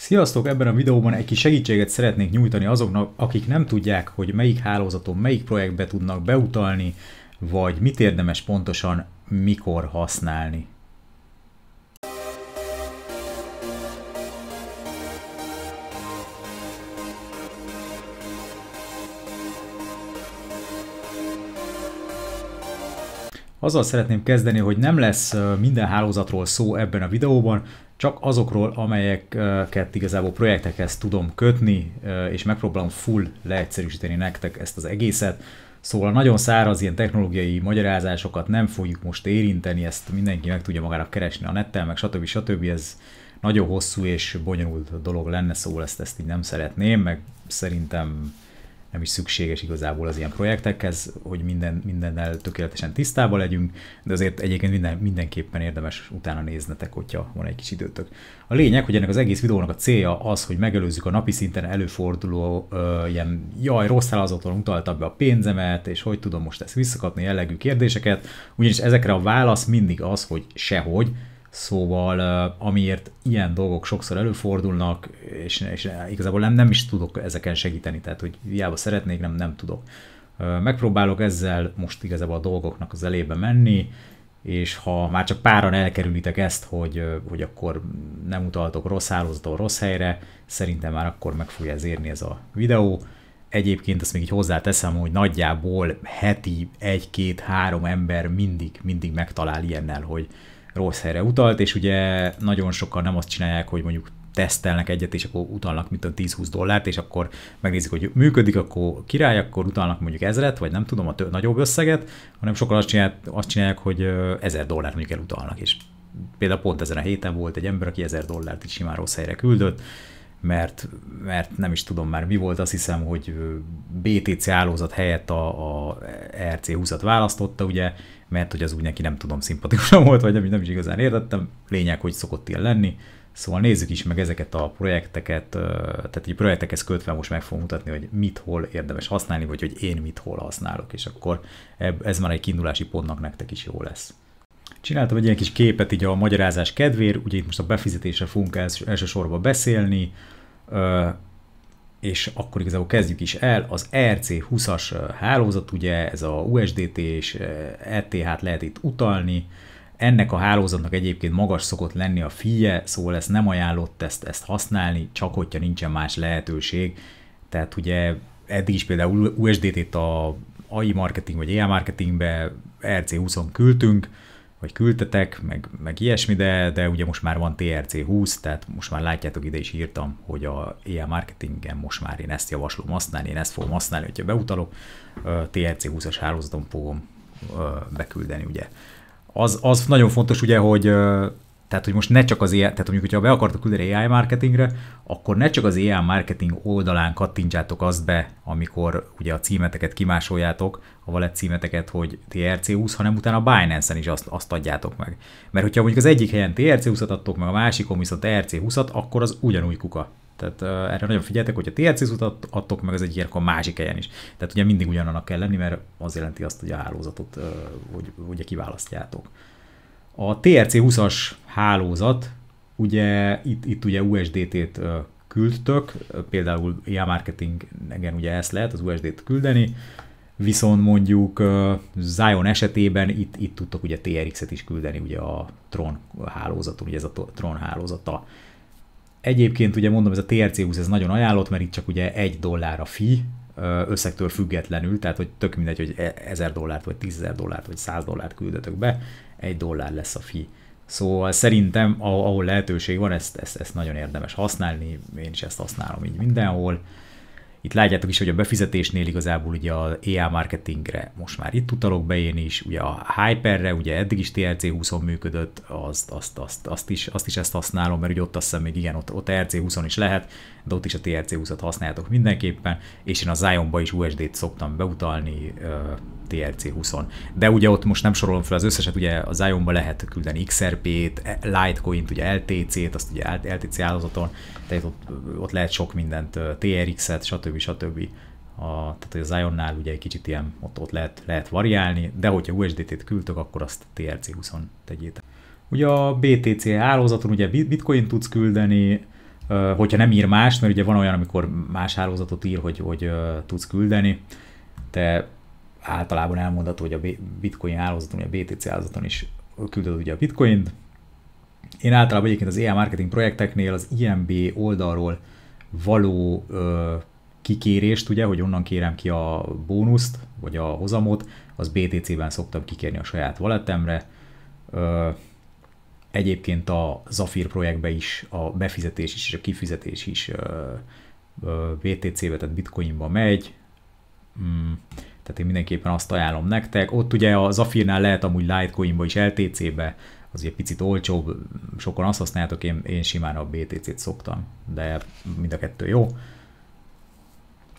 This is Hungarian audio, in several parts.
Sziasztok! Ebben a videóban egy kis segítséget szeretnék nyújtani azoknak, akik nem tudják, hogy melyik hálózaton, melyik projektbe tudnak beutalni, vagy mit érdemes pontosan mikor használni. Azzal szeretném kezdeni, hogy nem lesz minden hálózatról szó ebben a videóban, csak azokról, amelyeket igazából projektekhez tudom kötni, és megpróbálom full leegyszerűsíteni nektek ezt az egészet. Szóval nagyon száraz ilyen technológiai magyarázásokat nem fogjuk most érinteni, ezt mindenki meg tudja magának keresni a nettel, meg stb. stb. Ez nagyon hosszú és bonyolult dolog lenne, szóval ezt, ezt így nem szeretném, meg szerintem nem is szükséges igazából az ilyen projektekhez, hogy minden, mindennel tökéletesen tisztában legyünk, de azért egyébként minden, mindenképpen érdemes utána néznetek, hogyha van egy kis időtök. A lényeg, hogy ennek az egész videónak a célja az, hogy megelőzzük a napi szinten előforduló ö, ilyen jaj, rossz hálózaton utaltak be a pénzemet, és hogy tudom most ezt visszakapni jellegű kérdéseket, ugyanis ezekre a válasz mindig az, hogy sehogy, Szóval amiért ilyen dolgok sokszor előfordulnak, és, és igazából nem, nem is tudok ezeken segíteni, tehát hogy hiába szeretnék, nem, nem tudok. Megpróbálok ezzel most igazából a dolgoknak az elébe menni, és ha már csak páran elkerülitek ezt, hogy, hogy akkor nem utaltok rossz hálózatot rossz helyre, szerintem már akkor meg fogja ez érni ez a videó. Egyébként azt még így hozzáteszem, hogy nagyjából heti egy-két-három ember mindig, mindig megtalál ilyennel, hogy, rossz helyre utalt, és ugye nagyon sokan nem azt csinálják, hogy mondjuk tesztelnek egyet, és akkor utalnak mint a 10-20 dollárt, és akkor megnézik, hogy működik, akkor király, akkor utalnak mondjuk ezret, vagy nem tudom, a tő, nagyobb összeget, hanem sokan azt csinálják, azt csinálják hogy ezer dollárt mondjuk elutalnak, és például pont ezen a héten volt egy ember, aki ezer dollárt is simán rossz helyre küldött, mert, mert nem is tudom már mi volt, azt hiszem, hogy BTC állózat helyett a, a RC20-at választotta, ugye mert hogy az úgy neki nem tudom szimpatikusan volt, vagy amit nem is igazán értettem, lényeg, hogy szokott ilyen lenni. Szóval nézzük is meg ezeket a projekteket, tehát egy projektekhez kötve most meg fogom mutatni, hogy mit hol érdemes használni, vagy hogy én mit hol használok, és akkor ez már egy kiindulási pontnak nektek is jó lesz. Csináltam egy ilyen kis képet így a magyarázás kedvéért, ugye itt most a befizetésre fogunk elsősorban beszélni, és akkor igazából kezdjük is el, az RC20-as hálózat, ugye ez a USDT és ETH-t lehet itt utalni, ennek a hálózatnak egyébként magas szokott lenni a fie, szóval ezt nem ajánlott ezt, ezt használni, csak hogyha nincsen más lehetőség. Tehát ugye eddig is például USDT-t a AI marketing vagy AI marketingbe RC20-on küldtünk, vagy küldtetek, meg, meg ilyesmi, de, de ugye most már van TRC 20, tehát most már látjátok, ide is írtam, hogy a AI e marketingen most már én ezt javaslom használni, én ezt fogom használni, hogyha beutalok, TRC 20-as hálózaton fogom beküldeni, ugye. Az, az nagyon fontos ugye, hogy tehát, hogy most ne csak az AI, tehát mondjuk, hogyha be akartok küldeni AI marketingre, akkor ne csak az AI marketing oldalán kattintsátok azt be, amikor ugye a címeteket kimásoljátok, a valet címeteket, hogy TRC20, hanem utána a Binance-en is azt, azt adjátok meg. Mert hogyha mondjuk az egyik helyen TRC20-at adtok meg, a másikon viszont TRC20-at, akkor az ugyanúgy kuka. Tehát uh, erre nagyon figyeltek, hogy a trc utat adtok meg az egyik, akkor a másik helyen is. Tehát ugye mindig ugyanannak kell lenni, mert az jelenti azt, hogy a hálózatot uh, ugye kiválasztjátok. A TRC20-as hálózat, ugye itt, itt ugye USDT-t küldtök, például marketing marketingen ugye ezt lehet, az USD-t küldeni, viszont mondjuk Zion esetében itt, itt tudtok ugye TRX-et is küldeni ugye a Tron hálózaton, ugye ez a Tron hálózata. Egyébként ugye mondom, ez a TRC20 ez nagyon ajánlott, mert itt csak ugye egy dollár a fi, összegtől függetlenül, tehát hogy tök mindegy, hogy 1000 e-, dollárt, vagy 10.000 dollárt, vagy 100 dollárt küldötök be, egy dollár lesz a fi. Szóval szerintem, ahol lehetőség van, ezt, ezt, ezt nagyon érdemes használni, én is ezt használom így mindenhol. Itt látjátok is, hogy a befizetésnél igazából ugye a EA marketingre most már itt utalok be én is, ugye a Hyperre, ugye eddig is TRC 20 működött, azt, azt, azt, azt, is, azt is ezt használom, mert ugye ott azt hiszem még igen, ott, ott RC 20 is lehet, de ott is a TRC20-at használjátok mindenképpen, és én a Zionba is USD-t szoktam beutalni TRC20-on. De ugye ott most nem sorolom fel az összeset, ugye a Zionba lehet küldeni XRP-t, Litecoin-t, ugye LTC-t, azt ugye LTC állazaton tehát ott, ott lehet sok mindent, TRX-et, stb. stb a, tehát hogy a Zionnál ugye egy kicsit ilyen ott, ott lehet, lehet variálni, de hogyha USDT-t küldtök, akkor azt TRC20-on tegyétek. Ugye a BTC hálózaton ugye bitcoin tudsz küldeni, hogyha nem ír mást, mert ugye van olyan, amikor más hálózatot ír, hogy, hogy tudsz küldeni, de általában elmondható, hogy a bitcoin hálózaton, a BTC hálózaton is küldöd ugye a bitcoin Én általában egyébként az EA marketing projekteknél az IMB oldalról való ö, kikérést, ugye, hogy onnan kérem ki a bónuszt, vagy a hozamot, az BTC-ben szoktam kikérni a saját valetemre. Egyébként a Zafir projektbe is a befizetés is és a kifizetés is BTC-be, tehát bitcoinba megy, Hmm. tehát én mindenképpen azt ajánlom nektek. Ott ugye a Zafirnál lehet amúgy Litecoinba is LTC-be, az egy picit olcsóbb, sokan azt használjátok, én, én simán a BTC-t szoktam, de mind a kettő jó.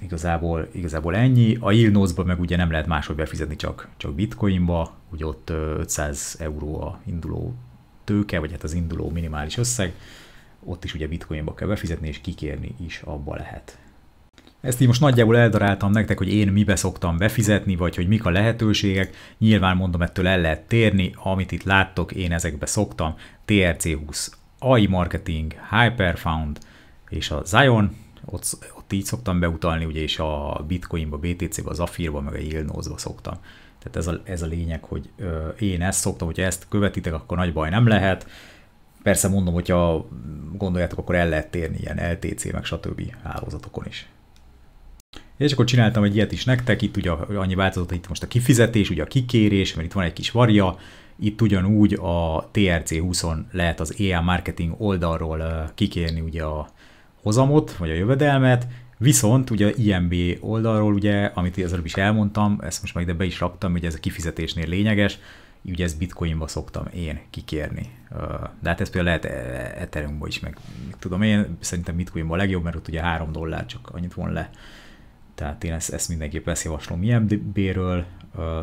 Igazából, igazából ennyi. A Illnozba meg ugye nem lehet máshogy befizetni, csak, csak bitcoinba, ugye ott 500 euró a induló tőke, vagy hát az induló minimális összeg, ott is ugye bitcoinba kell befizetni, és kikérni is abba lehet. Ezt így most nagyjából eldaráltam nektek, hogy én mibe szoktam befizetni, vagy hogy mik a lehetőségek. Nyilván mondom, ettől el lehet térni, amit itt láttok, én ezekbe szoktam. TRC20, AI Marketing, Hyperfound és a Zion, ott, ott így szoktam beutalni, ugye, és a Bitcoinba, BTC-be, az Afirba, meg a Yieldnose-ba szoktam. Tehát ez a, ez a lényeg, hogy ö, én ezt szoktam, hogyha ezt követitek, akkor nagy baj nem lehet. Persze mondom, hogyha gondoljátok, akkor el lehet térni ilyen LTC, meg stb. hálózatokon is. És akkor csináltam egy ilyet is nektek, itt ugye annyi változott, itt most a kifizetés, ugye a kikérés, mert itt van egy kis varja, itt ugyanúgy a TRC20-on lehet az EA marketing oldalról kikérni ugye a hozamot, vagy a jövedelmet, Viszont ugye IMB oldalról, ugye, amit az előbb is elmondtam, ezt most meg ide be is raktam, hogy ez a kifizetésnél lényeges, ugye ezt bitcoinba szoktam én kikérni. De hát ez például lehet e, e, ethereum is, meg tudom én, szerintem bitcoinba a legjobb, mert ott ugye 3 dollár csak annyit von le. Tehát én ezt, ezt mindenképp ezt javaslom IMB-ről,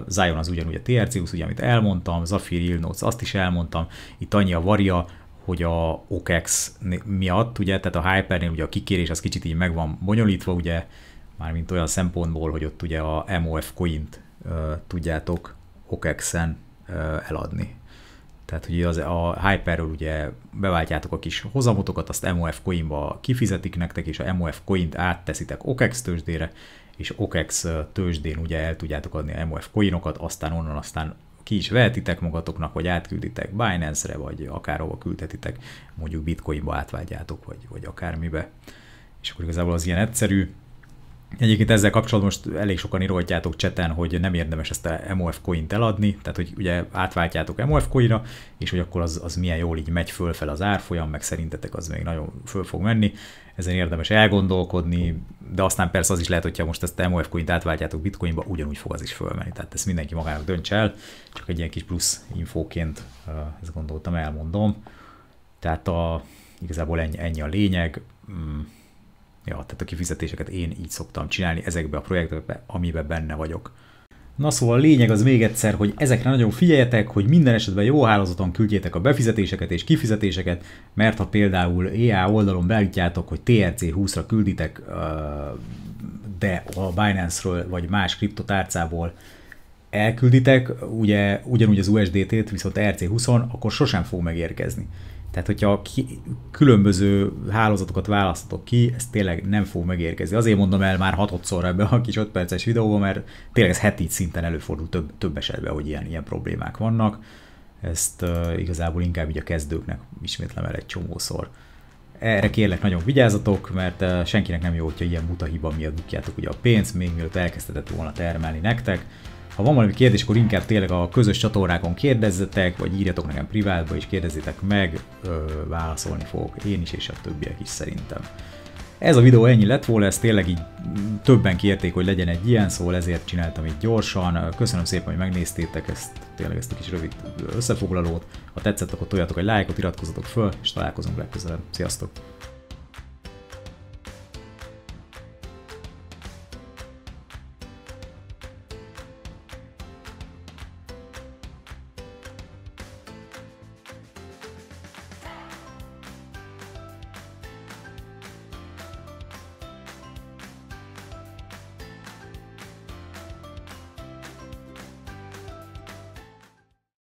Zion az ugyanúgy a TRC, ugye, amit elmondtam, Zafir Ilnoc, azt is elmondtam, itt annyi a varia, hogy a OKEX miatt, ugye, tehát a Hypernél ugye a kikérés az kicsit így meg van bonyolítva, ugye, mármint olyan szempontból, hogy ott ugye a MOF coint uh, tudjátok OKEX-en uh, eladni. Tehát, hogy az, a Hyperről ugye beváltjátok a kis hozamotokat, azt MOF coinba kifizetik nektek, és a MOF coint átteszitek OKEX tőzsdére, és OKEX tőzsdén ugye el tudjátok adni a MOF coinokat, aztán onnan aztán ki is vehetitek magatoknak, vagy átkülditek Binance-re, vagy akárhova küldhetitek, mondjuk bitcoinba átváltjátok, vagy, vagy akármibe. És akkor igazából az ilyen egyszerű, Egyébként ezzel kapcsolatban most elég sokan íroltjátok cseten, hogy nem érdemes ezt a MOF coint eladni, tehát hogy ugye átváltjátok MOF coinra, és hogy akkor az, az milyen jól így megy fölfel az árfolyam, meg szerintetek az még nagyon föl fog menni. Ezen érdemes elgondolkodni, de aztán persze az is lehet, hogyha most ezt a MOF coint átváltjátok bitcoinba, ugyanúgy fog az is fölmenni. Tehát ezt mindenki magának dönts el, csak egy ilyen kis plusz infóként ezt gondoltam, elmondom. Tehát a, igazából ennyi, ennyi a lényeg. Mm. Ja, tehát a kifizetéseket én így szoktam csinálni ezekbe a projektekbe, amiben benne vagyok. Na szóval a lényeg az még egyszer, hogy ezekre nagyon figyeljetek, hogy minden esetben jó hálózaton küldjétek a befizetéseket és kifizetéseket, mert ha például EA oldalon beállítjátok, hogy TRC 20-ra külditek, de a Binance-ről vagy más kriptotárcából elkülditek ugye, ugyanúgy az USDT-t, viszont RC20-on, akkor sosem fog megérkezni. Tehát, hogyha ki, különböző hálózatokat választatok ki, ez tényleg nem fog megérkezni. Azért mondom el már hatodszor ebbe a kis 5 perces videóban, mert tényleg ez heti szinten előfordul több, több esetben, hogy ilyen, ilyen problémák vannak. Ezt uh, igazából inkább így a kezdőknek ismétlem el egy csomószor. Erre kérlek nagyon vigyázzatok, mert uh, senkinek nem jó, hogyha ilyen buta hiba miatt bukjátok ugye a pénzt, még mielőtt elkezdhetett volna termelni nektek ha van valami kérdés, akkor inkább tényleg a közös csatornákon kérdezzetek, vagy írjatok nekem privátba és kérdezzétek meg, ö, válaszolni fogok én is és a többiek is szerintem. Ez a videó ennyi lett volna, ez tényleg így többen kérték, hogy legyen egy ilyen, szóval ezért csináltam így gyorsan. Köszönöm szépen, hogy megnéztétek ezt, tényleg ezt a kis rövid összefoglalót. Ha tetszett, akkor toljatok egy lájkot, iratkozzatok föl, és találkozunk legközelebb. Sziasztok!